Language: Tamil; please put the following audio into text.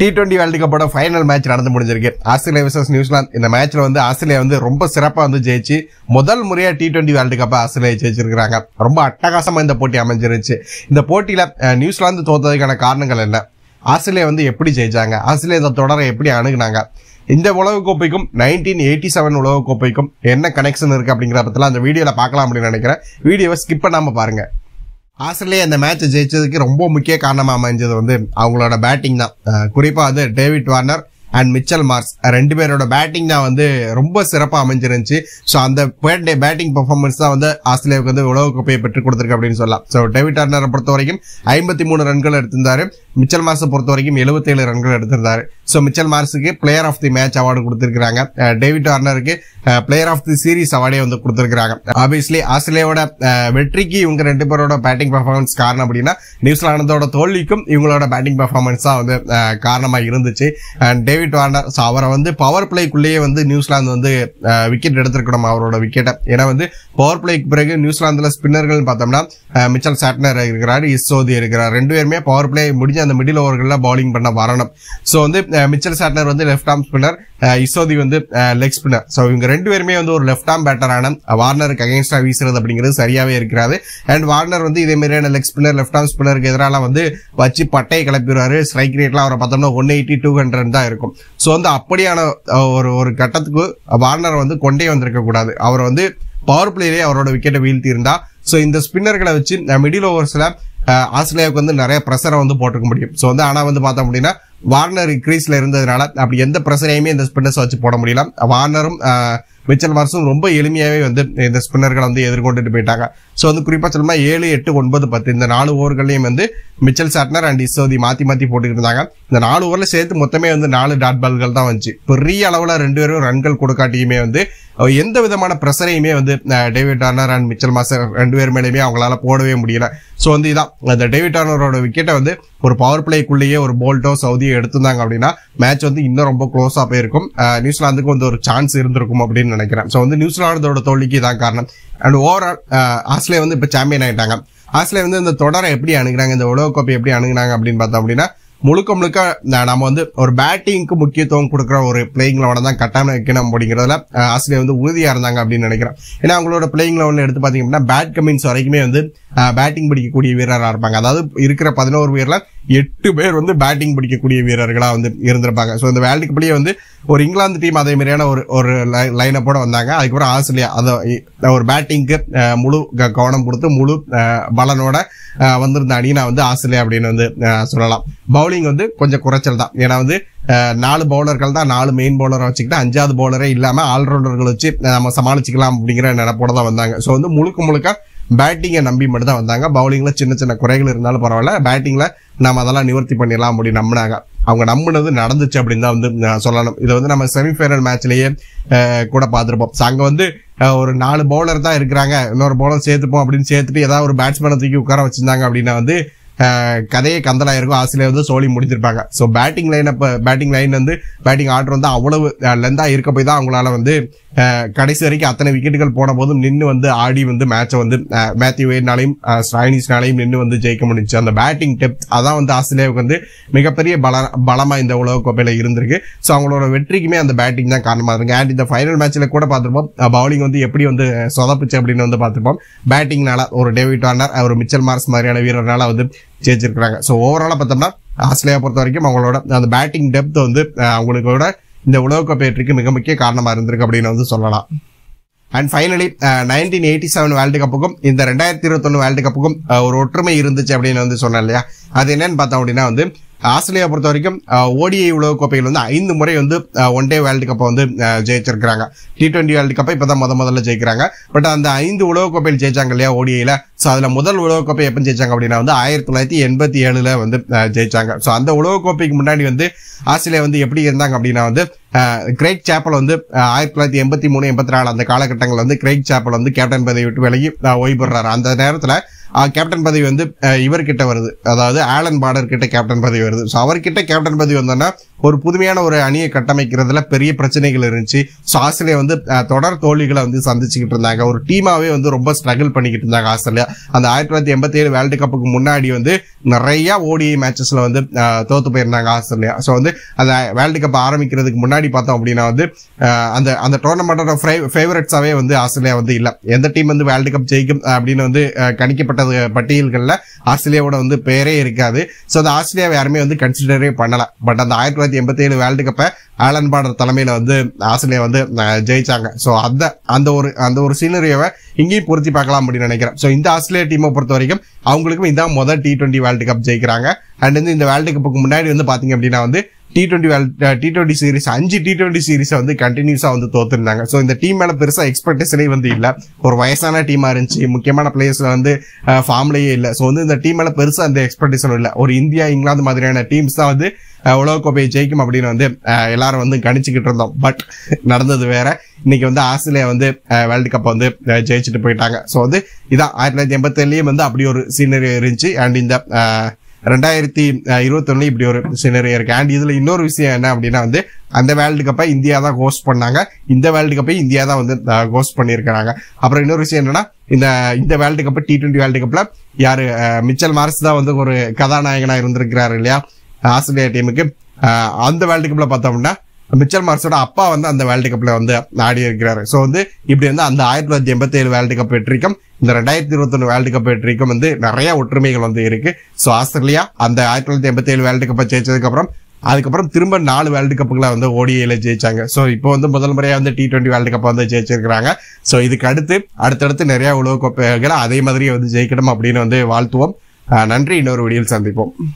டி டுவெண்டி வேர்ல்டு கப்போட ஃபைனல் மேட்ச் நடந்து முடிஞ்சிருக்கு ஆஸ்திரேலியா விசஸ் நியூசிலாந்து இந்த மேட்ச்ல வந்து ஆஸ்திரேலியா வந்து ரொம்ப சிறப்பாக வந்து ஜெயிச்சு முதல் முறையாக டி டுவெண்டி வேர்ல்டு கப்பை ஆஸ்திரேலியா ஜெயிச்சிருக்காங்க ரொம்ப அட்டகாசமாக இந்த போட்டி அமைஞ்சிருச்சு இந்த போட்டியில் நியூசிலாந்து தோத்ததுக்கான காரணங்கள் என்ன ஆஸ்திரேலியா வந்து எப்படி ஜெயிச்சாங்க ஆஸ்திரேலியா இந்த தொடரை எப்படி அணுகுனாங்க இந்த உலக கோப்பைக்கும் நைன்டீன் எயிட்டி செவன் உலக கோப்பைக்கும் என்ன கனெக்ஷன் இருக்குது அப்படிங்கிற பத்தில அந்த வீடியோவில் பார்க்கலாம் அப்படின்னு நினைக்கிறேன் வீடியோவை ஸ்கிப் பண்ணாம பாருங்க ஆஸ்திரேலியா இந்த மேட்ச் ஜெயிச்சதுக்கு ரொம்ப முக்கிய காரணமாக அமைஞ்சது வந்து அவங்களோட பேட்டிங் தான் குறிப்பாக வந்து David Warner and Mitchell Marsh ரெண்டு பேரோட பேட்டிங் தான் வந்து ரொம்ப சிறப்பாக அமைஞ்சிருந்துச்சு ஸோ அந்த டே பேட்டிங் பர்ஃபார்மன்ஸ் தான் வந்து ஆஸ்திரேலியாவுக்கு வந்து உலகக்கோப்பையை பெற்றுக் கொடுத்துருக்கு அப்படின்னு சொல்லலாம் ஸோ டேவிட் டர்னரை பொறுத்த வரைக்கும் ஐம்பத்தி மூணு ரன்கள் எடுத்திருந்தாரு மிச்சல் மார்ஸை பொறுத்த வரைக்கும் எழுபத்தேழு ரன்கள் எடுத்திருந்தாரு ஸோ மிச்சல் மார்ஸுக்கு player of the match award கொடுத்துருக்காங்க டேவிட் வார்னருக்கு பிளேயர் ஆஃப் தி சீரீஸ் அவார்டே வந்து கொடுத்துருக்காங்க ஆப்வியஸ்லி ஆஸ்திரேலியாவோட வெற்றிக்கு இவங்க ரெண்டு பேரோட பேட்டிங் பர்ஃபார்மன்ஸ் காரணம் அப்படின்னா நியூசிலாந்தோட தோல்விக்கும் இவங்களோட பேட்டிங் பர்ஃபார்மன்ஸ் தான் வந்து காரணமாக இருந்துச்சு அண்ட் டேவிட் வார்னர் ஸோ அவரை வந்து பவர் பிளேக்குள்ளேயே வந்து நியூசிலாந்து வந்து விக்கெட் எடுத்திருக்கணும் அவரோட விக்கெட்டை ஏன்னா வந்து பவர் பிளேக்கு பிறகு நியூசிலாந்தில் ஸ்பின்னர்கள் பார்த்தோம்னா மிச்சல் சாட்னர் இருக்கிறாரு இஸ்ஸோதி இருக்கிறார் ரெண்டு பேருமே பவர் பிளே முடிஞ்ச அந்த மிடில் ஓவர்கள்லாம் பவுலிங் பண்ண வரணும் ஸோ வந்து மிச்சல் சாட்னர் வந்து லெஃப்ட் ஆர்ம் ஸ்பின்னர் இசோதி வந்து லெக் ஸ்பின்னர் ஸோ இவங்க ரெண்டு பேருமே வந்து ஒரு லெஃப்ட் ஆர்ம் பேட்டரான வார்னருக்கு அகேன்ஸ்டாக வீசுறது அப்படிங்கிறது சரியாகவே இருக்கிறாது அண்ட் வார்னர் வந்து இதே மாதிரியான லெக் ஸ்பின்னர் லெஃப்ட் ஆர்ம் ஸ்பின்னருக்கு எதிராக வந்து வச்சு பட்டையை கிளப்பிடுவாரு ஸ்ட்ரைக் ரேட்லாம் அவரை பார்த்தோம்னா ஒன் எயிட்டி டூ ஹண்ட்ரட் தான் இருக்கும் ஸோ வந்து அப்படியான ஒரு ஒரு கட்டத்துக்கு வார்னர் வந்து கொண்டே வந்திருக்க கூடாது அவர் வந்து பவர் பிளேயரே அவரோட விக்கெட்டை வீழ்த்தி இருந்தா ஸோ இந்த ஸ்பின்னர்களை வச்சு மிடில் ஓவர்ஸில் ஆஸ்திரேலியாவுக்கு வந்து நிறைய ப்ரெஷரை வந்து போட்டிருக்க முடியும் ஸோ வந்து ஆனால் வந்து பார்த்தோம் அப்படின்னா வார்னர் கிரீஸ்ல இருந்ததுனால அப்படி எந்த பிரச்சனையுமே இந்த ஸ்பின்னர்ஸ் வச்சு போட முடியல வார்னரும் மிச்சல் மார்ஸும் ரொம்ப எளிமையாகவே வந்து இந்த ஸ்பின்னர்களை வந்து எதிர்கொண்டுட்டு போயிட்டாங்க ஸோ வந்து குறிப்பாக சொல்லுமா ஏழு எட்டு ஒன்பது பத்து இந்த நாலு ஓவர்கள்லையும் வந்து மிச்சல் சாட்னர் அண்ட் இசோதி மாற்றி மாற்றி போட்டுக்கிட்டு இருந்தாங்க இந்த நாலு ஓவரில் சேர்த்து மொத்தமே வந்து நாலு டாட் பால்கள் தான் வந்துச்சு பெரிய அளவில் ரெண்டு பேரும் ரன்கள் கொடுக்காட்டியுமே வந்து எந்த விதமான பிரஷரையுமே வந்து டேவிட் டார்னர் அண்ட் மிச்சல் மாஸ்டர் ரெண்டு பேர் மேலேயுமே அவங்களால போடவே முடியல ஸோ வந்து இதான் அந்த டேவிட் ஆர்னரோட விக்கெட்டை வந்து ஒரு பவர் பிளேக்குள்ளேயே ஒரு போல்ட்டோ சவுதியோ எடுத்திருந்தாங்க அப்படின்னா மேட்ச் வந்து இன்னும் ரொம்ப க்ளோஸாக போயிருக்கும் நியூசிலாந்துக்கு வந்து ஒரு சான்ஸ் இருந்திருக்கும் அப்படின்னு நினைக்கிறேன் ஸோ வந்து நியூசிலாந்தோட தோல்விக்கு தான் காரணம் அண்ட் ஓவரால் ஆஸ்திரேலியா வந்து இப்போ சாம்பியன் ஆயிட்டாங்க ஆஸ்திரேலியா வந்து இந்த தொடரை எப்படி அணுகிறாங்க இந்த உலக கோப்பை எப்படி அணுகுனாங்க அப்படின்னு பார்த்தோம் அப்படின்னா முழுக்க முழுக்க நம்ம வந்து ஒரு பேட்டிங்க்கு முக்கியத்துவம் கொடுக்குற ஒரு பிளேயிங் லெவனை தான் கட்டாயம் வைக்கணும் அப்படிங்கிறதுல ஆஸ்திரேலியா வந்து உறுதியாக இருந்தாங்க அப்படின்னு நினைக்கிறேன் ஏன்னா அவங்களோட பிளேயிங் லெவலில் எடுத்து பார்த்தீங்கன்னா பேட் கமின்ஸ் வரைக்குமே வந்து பேட்டிங் பிடிக்கக்கூடிய வீரராக இருப்பாங்க அதாவது இருக்கிற பதினோரு பேரில் எட்டு பேர் வந்து பேட்டிங் பிடிக்கக்கூடிய வீரர்களாக வந்து இருந்திருப்பாங்க ஸோ இந்த வேர்ல்டு கப்லேயே வந்து ஒரு இங்கிலாந்து டீம் அதே மாதிரியான ஒரு ஒரு லைனை போட வந்தாங்க அதுக்கப்புறம் ஆஸ்திரேலியா அதை ஒரு பேட்டிங்க்கு முழு கவனம் கொடுத்து முழு பலனோட வந்திருந்த அணி நான் வந்து ஆஸ்திரேலியா அப்படின்னு வந்து சொல்லலாம் பவுலிங் வந்து கொஞ்சம் குறைச்சல் தான் ஏன்னா வந்து நாலு பவுலர்கள் தான் நாலு மெயின் பவுலரை வச்சுக்கிட்டு அஞ்சாவது பவுலரே இல்லாமல் ஆல்ரவுண்டர்கள் வச்சு நம்ம சமாளிச்சுக்கலாம் அப்படிங்கிற நினைப்போட தான் வந்தாங்க ஸோ வந்து முழுக்க முழுக்க பேட்டிங்கை நம்பி மட்டும் தான் வந்தாங்க பவுலிங்கில் சின்ன சின்ன குறைகள் இருந்தாலும் பரவாயில்ல பேட்டிங்கில் நம்ம அதெல்லாம் நிவர்த்தி பண்ணிடலாம் அப்படின்னு நம்பினாங்க அவங்க நம்பினது நடந்துச்சு அப்படின்னு தான் வந்து சொல்லணும் இதை வந்து நம்ம செமிஃபைனல் மேட்ச்லேயே கூட பார்த்துருப்போம் ஸோ அங்கே வந்து ஒரு நாலு பவுலர் தான் இருக்கிறாங்க இன்னொரு பவுலர் சேர்த்துப்போம் அப்படின்னு சேர்த்துட்டு ஏதாவது ஒரு பேட்ஸ்மேனை தூக்கி உட்கார வச்சிருந்தாங்க அப்படின்னா வந்து கதையை இருக்கும் ஆஸ்திரேலியா வந்து சோழி முடிஞ்சிருப்பாங்க ஸோ பேட்டிங் லைன் அப்போ பேட்டிங் லைன் வந்து பேட்டிங் ஆர்டர் வந்து அவ்வளவு லெந்தாக இருக்க போய் தான் அவங்களால வந்து கடைசி வரைக்கும் அத்தனை விக்கெட்டுகள் போன போதும் நின்று வந்து ஆடி வந்து மேட்சை வந்து மேத்யூ வேர்னாலையும் ஸ்ராயினிஸ்னாலையும் நின்று வந்து ஜெயிக்க முடிஞ்சு அந்த பேட்டிங் டெப்த் அதான் வந்து ஆஸ்திரேலியாவுக்கு வந்து மிகப்பெரிய பல பலமாக இந்த உலக கோப்பையில் இருந்திருக்கு ஸோ அவங்களோட வெற்றிக்குமே அந்த பேட்டிங் தான் காரணமாக இருக்கு அண்ட் இந்த ஃபைனல் மேட்ச்சில் கூட பார்த்துருப்போம் பவுலிங் வந்து எப்படி வந்து சொதப்புச்சு அப்படின்னு வந்து பார்த்துருப்போம் பேட்டிங்னால ஒரு டேவிட் வார்னர் ஒரு மிச்சல் மார்ஸ் மாதிரியான வீரர்னால வந்து ஜெயிச்சிருக்கிறாங்க ஸோ ஓவராலாக பார்த்தோம்னா ஆஸ்திரேலியா பொறுத்த வரைக்கும் அவங்களோட அந்த பேட்டிங் டெப்த் வந்து அவங்களோட இந்த உலகக்கோப்பை வெற்றிக்கு மிக முக்கிய காரணமாக இருந்திருக்கு அப்படின்னு வந்து சொல்லலாம் and finally nineteen eighty seven world கப்புக்கும் இந்த ரெண்டாயிரத்தி இருபத்தொன்னு வேர்ல்டு கப்புக்கும் ஒரு ஒற்றுமை இருந்துச்சு அப்படின்னு வந்து சொன்னேன் இல்லையா அது என்னன்னு பார்த்தோம் அப்படின்னா வந்து ஆஸ்திரேலியா பொறுத்த வரைக்கும் ஓடிஐ உலக கோப்பைகள் வந்து ஐந்து முறை வந்து ஒன் டே வேர்ல்டு கப்பை வந்து ஜெயிச்சிருக்கிறாங்க டி டுவெண்ட்டி வேர்ல்டு கப்பை இப்போ தான் முத முதல்ல ஜெயிக்கிறாங்க பட் அந்த ஐந்து உலக கோப்பையில் ஜெயிச்சாங்க இல்லையா ஓடிஐயில் ஸோ அதில் முதல் உலக கோப்பை எப்போ ஜெயிச்சாங்க அப்படின்னா வந்து ஆயிரத்தி தொள்ளாயிரத்தி எண்பத்தி ஏழில் வந்து ஜெயிச்சாங்க ஸோ அந்த உலக கோப்பைக்கு முன்னாடி வந்து ஆஸ்திரேலியா வந்து எப்படி இருந்தாங்க அப்படின்னா வந்து கிரேக் சாப்பல் வந்து ஆயிரத்தி தொள்ளாயிரத்தி எண்பத்தி மூணு எண்பத்தி நாலு அந்த காலகட்டங்களில் வந்து கிரேக் சாப்பல் வந்து கேப்டன் பதவி விட்டு விலகி ஓய்வு அந்த நேரத்தில் கேப்டன் பதவி வந்து இவர்கிட்ட வருது அதாவது ஆலன் பார்டர் கிட்ட கேப்டன் பதவி வருது ஸோ அவர்கிட்ட கேப்டன் பதவி வந்தோன்னா ஒரு புதுமையான ஒரு அணியை கட்டமைக்கிறதுல பெரிய பிரச்சனைகள் இருந்துச்சு ஸோ ஆஸ்திரேலியா வந்து தொடர் தோல்விகளை வந்து சந்திச்சுக்கிட்டு இருந்தாங்க ஒரு டீமாவே வந்து ரொம்ப ஸ்ட்ரகிள் பண்ணிக்கிட்டு இருந்தாங்க ஆஸ்திரேலியா அந்த ஆயிரத்தி தொள்ளாயிரத்தி எண்பத்தி ஏழு வேர்ல்டு கப்புக்கு முன்னாடி வந்து நிறைய ஓடி மேட்சஸ்ல வந்து தோத்து போயிருந்தாங்க ஆஸ்திரேலியா ஸோ வந்து அந்த வேர்ல்டு கப் ஆரம்பிக்கிறதுக்கு முன்னாடி பார்த்தோம் அப்படின்னா வந்து அந்த அந்த டோர்னமெண்டோட ஃபேவரட்ஸாவே வந்து ஆஸ்திரேலியா வந்து இல்லை எந்த டீம் வந்து வேர்ல்டு கப் ஜெயிக்கும் அப்படின்னு வந்து கணிக்கப்பட்டது பட்டியல்களில் ஆஸ்திரேலியாவோட வந்து பேரே இருக்காது ஸோ அந்த ஆஸ்திரேலியாவை யாருமே வந்து கன்சிடரே பண்ணல பட் அந்த ஆயிரத்தி தொள்ளாயிரத்தி எண்பத்தி ஏழு வேர்ல்டு கப்பை ஆலன் பாடர் தலைமையில வந்து ஆஸ்திரேலியா வந்து ஜெயிச்சாங்க ஸோ அந்த அந்த ஒரு அந்த ஒரு சீனரியாவை இங்கேயும் பொருத்தி பார்க்கலாம் அப்படின்னு நினைக்கிறேன் ஸோ இந்த ஆஸ்திரேலியா டீமை பொறுத்த வரைக்கும் அவங்களுக்கும் இதான் முதல் டி ட்வெண்ட்டி வேர்ல்டு கப் ஜெயிக்கிறாங்க அண்ட் வந்து இந்த வேர்ல்டு கப்புக்கு முன்னாடி வந்து பாத்தீங்க அப்படின்னா வந்து T twenty T twenty series அஞ்சு டி டுவெண்ட்டி சீரிஸை வந்து கண்டினியூஸாக வந்து தோத்துருந்தாங்க ஸோ இந்த டீம் மேலே பெருசாக எக்ஸ்பெக்டேஷனே வந்து இல்லை ஒரு வயசான டீமாக இருந்துச்சு முக்கியமான பிளேயர்ஸில் வந்து ஃபார்ம்லேயே இல்லை ஸோ வந்து இந்த டீம் மேலே பெருசாக அந்த எக்ஸ்பெக்டேஷன் இல்லை ஒரு இந்தியா இங்கிலாந்து மாதிரியான டீம்ஸ் தான் வந்து உலகக்கோப்பையை ஜெயிக்கும் அப்படின்னு வந்து எல்லாரும் வந்து கணிச்சுக்கிட்டு இருந்தோம் பட் நடந்தது வேற இன்னைக்கு வந்து ஆஸ்திரேலியா வந்து வேர்ல்டு கப் வந்து ஜெயிச்சுட்டு போயிட்டாங்க ஸோ வந்து இதான் ஆயிரத்தி தொள்ளாயிரத்தி எண்பத்தேழுலேயும் வந்து அப்படி ஒரு சீனரி இருந்துச்சு அண்ட் இந்த ரெண்டாயிரத்தி இருபத்தொன்னு இப்படி ஒரு சினரி இருக்கு அண்ட் இதுல இன்னொரு விஷயம் என்ன அப்படின்னா வந்து அந்த வேர்ல்டு கப்பை இந்தியா தான் ஹோஸ்ட் பண்ணாங்க இந்த வேர்ல்டு கப்பை இந்தியா தான் வந்து ஹோஸ்ட் பண்ணியிருக்கிறாங்க அப்புறம் இன்னொரு விஷயம் என்னன்னா இந்த இந்த வேர்ல்டு கப்பை டி ட்வெண்ட்டி வேர்ல்டு கப்ல யாரு மிச்சல் மார்ஸ் தான் வந்து ஒரு கதாநாயகனா இருந்திருக்கிறாரு இல்லையா ஆஸ்திரேலியா டீமுக்கு அந்த வேர்ல்டு கப்ல பார்த்தோம்னா மிச்சல் மார்ஸோட அப்பா வந்து அந்த வேர்ல்டு கப்ல வந்து ஆடி இருக்கிறாரு ஸோ வந்து இப்படி வந்து அந்த ஆயிரத்தி தொள்ளாயிரத்தி எண்பத்தி ஏழு வேர்ல்டு கப் வெற்றிக்கும் இந்த ரெண்டாயிரத்தி இருபத்தொன்னு வேர்ல்டு கப் வெற்றிக்கும் வந்து நிறைய ஒற்றுமைகள் வந்து இருக்கு ஸோ ஆஸ்திரேலியா அந்த ஆயிரத்தி தொள்ளாயிரத்தி எண்பத்தி ஏழு வேர்ல்டு கப்பை ஜெயிச்சதுக்கு அப்புறம் அதுக்கப்புறம் திரும்ப நாலு வேர்ல்டு கப்புகளை வந்து ஓடிஐல ஜெயிச்சாங்க ஸோ இப்போ வந்து முதல் முறையாக வந்து டி ட்வெண்ட்டி வேர்ல்டு கப்பை வந்து ஜெயிச்சிருக்கிறாங்க ஸோ இதுக்கு அடுத்து அடுத்தடுத்து நிறைய உலக கோப்பைகளை அதே மாதிரியே வந்து ஜெயிக்கணும் அப்படின்னு வந்து வாழ்த்துவோம் நன்றி இன்னொரு வீடியோவில் சந்திப்போம்